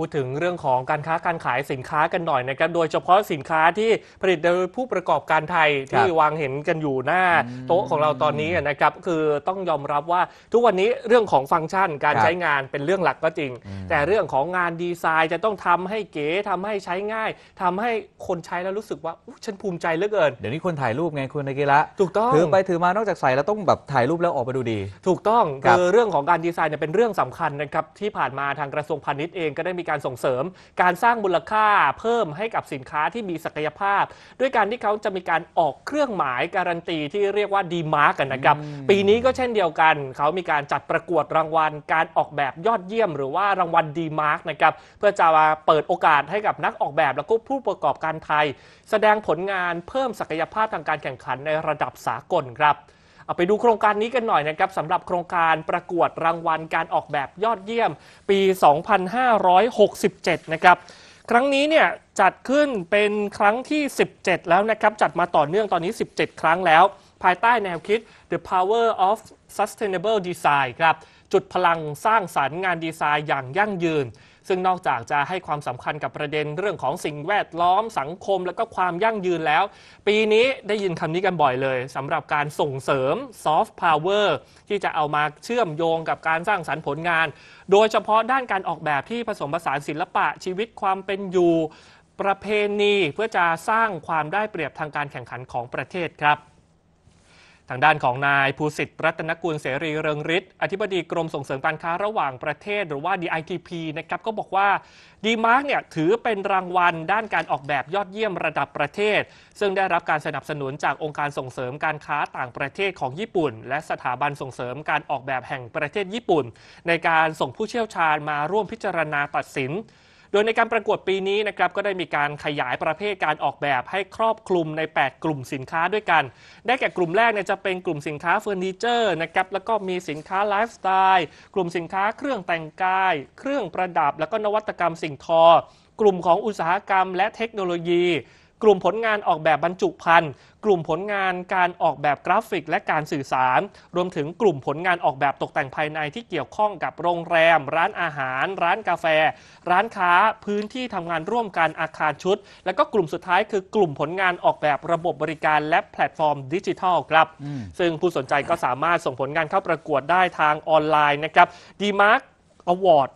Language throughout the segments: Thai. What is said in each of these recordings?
พูดถึงเรื่องของการค้าการขายสินค้ากันหน่อยนะครับ โดยเฉพาะสินค้าที่ผลิตโดยผู้ประกอบการไทย ที่วางเห็นกันอยู่หน้าโต๊ะของเราตอนนี้นะครับคือต้องยอมรับว่าทุกวันนี้เรื่องของฟังก์ชันการใช้งานเป็นเรื่องหลักก็จริง แต่เรื่องของงานดีไซน์จะต้องทำให้เก๋ทำให้ใช้ง่าย ทำให้คนใช้แล้วรู้สึก ว่าฉันภูมิใจเหลือเกินเดี๋ยวนี้คนถ่ายรูปไงคุณนกีฬะถูกต้องถือไปถือมานอกจากใส่แล้วต้องแบบถ่ายรูปแล้วออกมาดูดี ถูกต้องคือเรื่องของการดีไซน์เนี่ยเป็นเรื่องสำคัญนะครับที่ผ่านมาทางกระทรวงพาณิชย์เองก็ได้มีีการส่งเสริมการสร้างมูลค่าเพิ่มให้กับสินค้าที่มีศักยภาพด้วยการที่เขาจะมีการออกเครื่องหมายการันตี ที่เรียกว่าดีมาร์กันนะครับปีนี้ก็เช่นเดียวกัน เขามีการจัดประกวดรางวัล การออกแบบยอดเยี่ยมหรือว่ารางวัลดีมาร์กนะครับเพื่อจะมาเปิดโอกาสให้กับนักออกแบบและก็ผู้ประกอบการไทย แสดงผลงานเพิ่มศักยภาพทางการแข่งขันในระดับสากลครับเอาไปดูโครงการนี้กันหน่อยนะครับสำหรับโครงการประกวดรางวัลการออกแบบยอดเยี่ยม ปี 2567 นะครับ ครั้งนี้เนี่ยจัดขึ้นเป็นครั้งที่ 17 แล้วนะครับ จัดมาต่อเนื่องตอนนี้ 17 ครั้งแล้ว ภายใต้แนวคิด The Power of Sustainable Design ครับ จุดพลังสร้างสารรค์งานดีไซน์อย่างยั่งยืนซึ่งนอกจากจะให้ความสำคัญกับประเด็นเรื่องของสิ่งแวดล้อมสังคมและก็ความยั่งยืนแล้ว ปีนี้ได้ยินคำนี้กันบ่อยเลย สำหรับการส่งเสริมซอฟต์พาวเวอร์ที่จะเอามาเชื่อมโยงกับการสร้างสรรค์ผลงาน โดยเฉพาะด้านการออกแบบที่ผสมผสานศิลปะชีวิตความเป็นอยู่ ประเพณีเพื่อจะสร้างความได้เปรียบทางการแข่งขันของประเทศครับทางด้านของนายภูสิทธิ์รัตนกุลเสรีเริงฤทธิ์อธิบดีกรมส่งเสริมการค้าระหว่างประเทศหรือว่า DITP นะครับก็บอกว่าดีมาร์กเนี่ยถือเป็นรางวัลด้านการออกแบบยอดเยี่ยมระดับประเทศ ซึ่งได้รับการสนับสนุนจากองค์การส่งเสริมการค้าต่างประเทศของญี่ปุ่น และสถาบันส่งเสริมการออกแบบแห่งประเทศญี่ปุ่น ในการส่งผู้เชี่ยวชาญมาร่วมพิจารณาตัดสินโดยในการประกวดปีนี้นะครับก็ได้มีการขยายประเภทการออกแบบให้ครอบคลุมใน 8 กลุ่มสินค้าด้วยกัน ได้แก่กลุ่มแรกเนี่ยจะเป็นกลุ่มสินค้าเฟอร์นิเจอร์นะครับ แล้วก็มีสินค้าไลฟ์สไตล์ กลุ่มสินค้าเครื่องแต่งกาย เครื่องประดับ แล้วก็นวัตกรรมสิ่งทอ กลุ่มของอุตสาหกรรมและเทคโนโลยีกลุ่มผลงานออกแบบบรรจุภัณฑ์กลุ่มผลงานการออกแบบกราฟิกและการสื่อสาร รวมถึงกลุ่มผลงานออกแบบตกแต่งภายในที่เกี่ยวข้องกับโรงแรม ร้านอาหาร ร้านกาแฟ ร้านค้า พื้นที่ทำงานร่วมกันอาคารชุด และก็กลุ่มสุดท้ายคือกลุ่มผลงานออกแบบระบบบริการและแพลตฟอร์มดิจิทัลครับ ซึ่งผู้สนใจก็สามารถส่งผลงานเข้าประกวดได้ทางออนไลน์นะครับ d m a r k award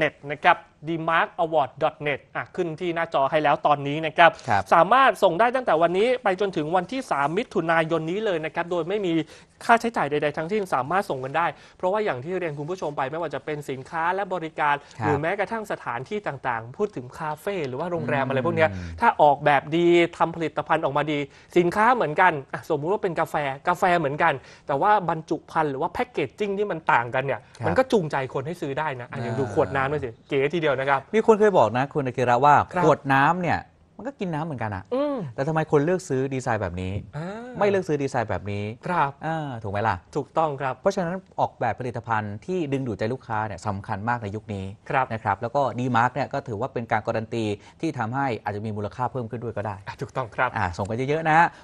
net นะครับ demarkaward.net อ่ะขึ้นที่หน้าจอให้แล้วตอนนี้นะครับ สามารถส่งได้ตั้งแต่วันนี้ ไปจนถึงวันที่ 3 มิถุนายนนี้เลยนะครับ โดยไม่มีค่าใช้จ่ายใดๆทั้งที่สามารถส่งกันได้ เพราะว่าอย่างที่เรียนคุณผู้ชมไปไม่ว่าจะเป็นสินค้าและบริการรหรือแม้กระทั่งสถานที่ต่างๆ พูดถึงคาเฟ่หรือว่าโรงแรมอะไรพวกนี้ถ้าออกแบบดีทำผลิตภัณฑ์ออกมาดี สินค้าเหมือนกันสมมุติว่าเป็นกาแฟกาแฟเหมือนกัน แต่ว่าบรรจุภัณฑ์หรือว่าแพ็กเกจจิ้งที่มันต่างกันเนี่ยมันก็จูงใจคนให้ซื้อได้นะอะอย่างดูขวดน้ำด้วสิเก๋ทีเดียวนะครับมีคนเคยบอกนะ คุณอากิระว่าขวดน้ำเนี่ย มันก็กินน้ำเหมือนกันอ่ะแต่ทำไมคนเลือกซื้อดีไซน์แบบนี้ไม่เลือกซื้อดีไซน์แบบนี้ครับถูกไหมล่ะ ถูกต้องครับ เพราะฉะนั้นออกแบบผลิตภัณฑ์ที่ดึงดูดใจลูกค้าเนี่ยสำคัญมากในยุคนี้นะครับ แล้วก็ดีมาร์กเนี่ยก็ถือว่าเป็นการการันตี ที่ทำให้อาจจะมีมูลค่าเพิ่มขึ้นด้วยก็ได้ ถูกต้องครับส่งกันเยอะๆนะ